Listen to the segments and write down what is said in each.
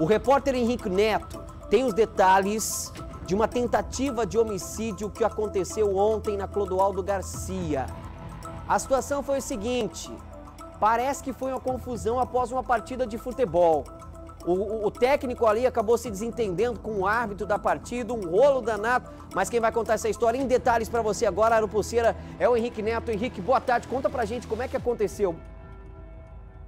O repórter Henrique Neto tem os detalhes de uma tentativa de homicídio que aconteceu ontem na Clodoaldo Garcia. A situação foi o seguinte: parece que foi uma confusão após uma partida de futebol. O, o, o, técnico ali acabou se desentendendo com o árbitro da partida, um rolo danado. Mas quem vai contar essa história em detalhes para você agora, Aero Pulseira, é o Henrique Neto. Henrique, boa tarde. Conta pra gente como é que aconteceu.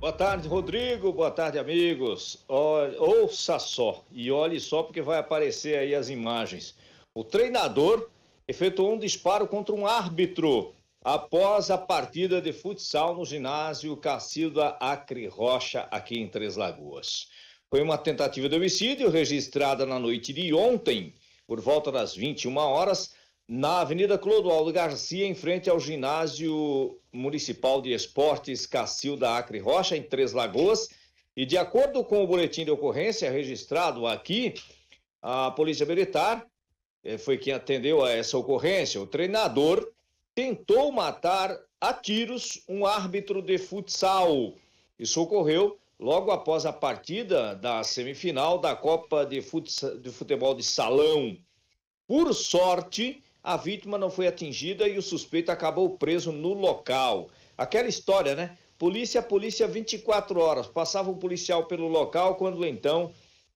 Boa tarde, Rodrigo. Boa tarde, amigos. Ouça só e olhe só porque vai aparecer aí as imagens. O treinador efetuou um disparo contra um árbitro após a partida de futsal no ginásio Cacilda Acre Rocha, aqui em Três Lagoas. Foi uma tentativa de homicídio registrada na noite de ontem, por volta das 21 horas, na Avenida Clodoaldo Garcia, em frente ao Ginásio Municipal de Esportes Cacilda Acre Rocha, em Três Lagoas. E de acordo com o boletim de ocorrência registrado aqui, a Polícia Militar eh, foi quem atendeu a essa ocorrência. O treinador tentou matar a tiros um árbitro de futsal. Isso ocorreu logo após a partida da semifinal da Copa de, Futebol de Salão. Por sorte, a vítima não foi atingida e o suspeito acabou preso no local. Aquela história, né? Polícia, polícia 24 horas. Passava um policial pelo local quando então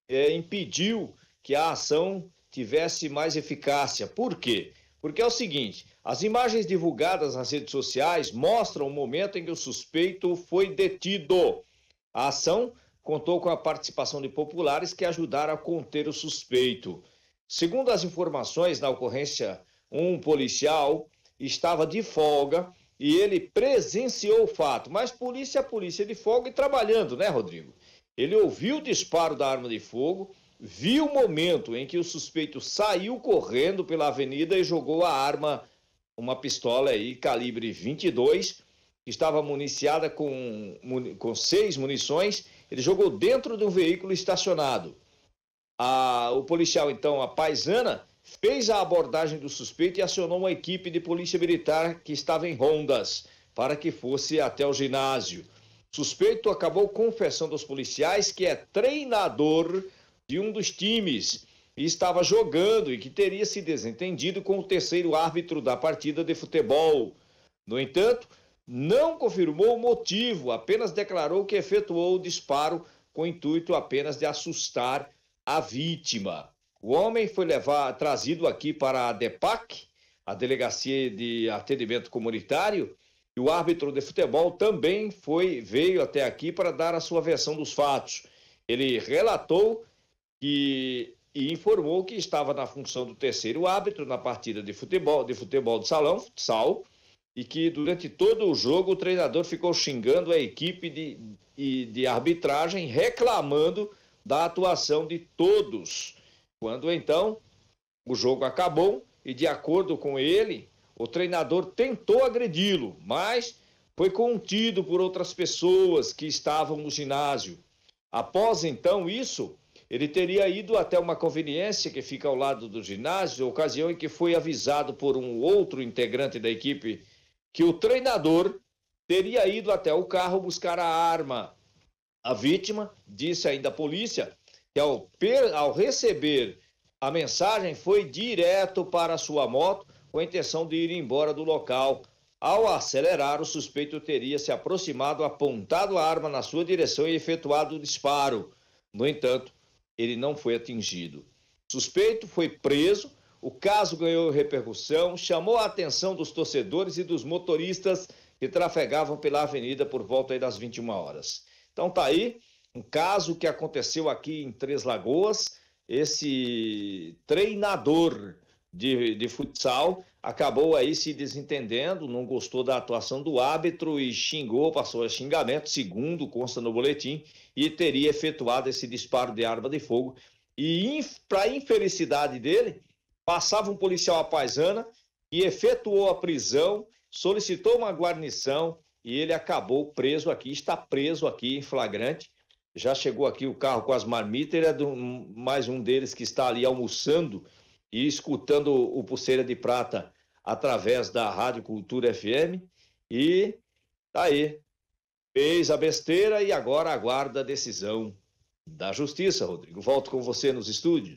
é, impediu que a ação tivesse mais eficácia. Por quê? Porque é o seguinte: as imagens divulgadas nas redes sociais mostram o momento em que o suspeito foi detido. A ação contou com a participação de populares que ajudaram a conter o suspeito. Segundo as informações, na ocorrência um policial estava de folga e ele presenciou o fato. Mas polícia é polícia de folga e trabalhando, né, Rodrigo? Ele ouviu o disparo da arma de fogo, viu o momento em que o suspeito saiu correndo pela avenida e jogou a arma, uma pistola aí, calibre 22, que estava municiada com, com seis munições. Ele jogou dentro de um veículo estacionado. A, o policial, então, a paisana, fez a abordagem do suspeito e acionou uma equipe de polícia militar que estava em rondas para que fosse até o ginásio. Suspeito acabou confessando aos policiais que é treinador de um dos times e estava jogando e que teria se desentendido com o terceiro árbitro da partida de futebol. No entanto, não confirmou o motivo, apenas declarou que efetuou o disparo com o intuito apenas de assustar a vítima. O homem foi levar, trazido aqui para a DEPAC, a Delegacia de Atendimento Comunitário, e o árbitro de futebol também foi veio até aqui para dar a sua versão dos fatos. Ele relatou que, e informou que estava na função do terceiro árbitro na partida de futebol, de futebol de salão, futsal, e que durante todo o jogo o treinador ficou xingando a equipe de, de, de arbitragem, reclamando da atuação de todos quando então o jogo acabou e, de acordo com ele, o treinador tentou agredi-lo, mas foi contido por outras pessoas que estavam no ginásio. Após então isso, ele teria ido até uma conveniência que fica ao lado do ginásio, ocasião em que foi avisado por um outro integrante da equipe que o treinador teria ido até o carro buscar a arma. A vítima disse ainda à polícia que ao, per, ao receber a mensagem foi direto para sua moto com a intenção de ir embora do local. Ao acelerar, o suspeito teria se aproximado, apontado a arma na sua direção e efetuado o disparo. No entanto, ele não foi atingido. O suspeito foi preso, o caso ganhou repercussão, chamou a atenção dos torcedores e dos motoristas que trafegavam pela avenida por volta das 21 horas. Então tá aí, um caso que aconteceu aqui em Três Lagoas. Esse treinador de, de futsal acabou aí se desentendendo, não gostou da atuação do árbitro e xingou, passou a xingamento, segundo consta no boletim, e teria efetuado esse disparo de arma de fogo. E, para infelicidade dele, passava um policial à e efetuou a prisão, solicitou uma guarnição e ele acabou preso aqui, está preso aqui em flagrante já chegou aqui o carro com as marmitas, era é mais um deles que está ali almoçando e escutando o Pulseira de Prata através da Rádio Cultura FM. E tá aí. Fez a besteira e agora aguarda a decisão da Justiça, Rodrigo. Volto com você nos estúdios.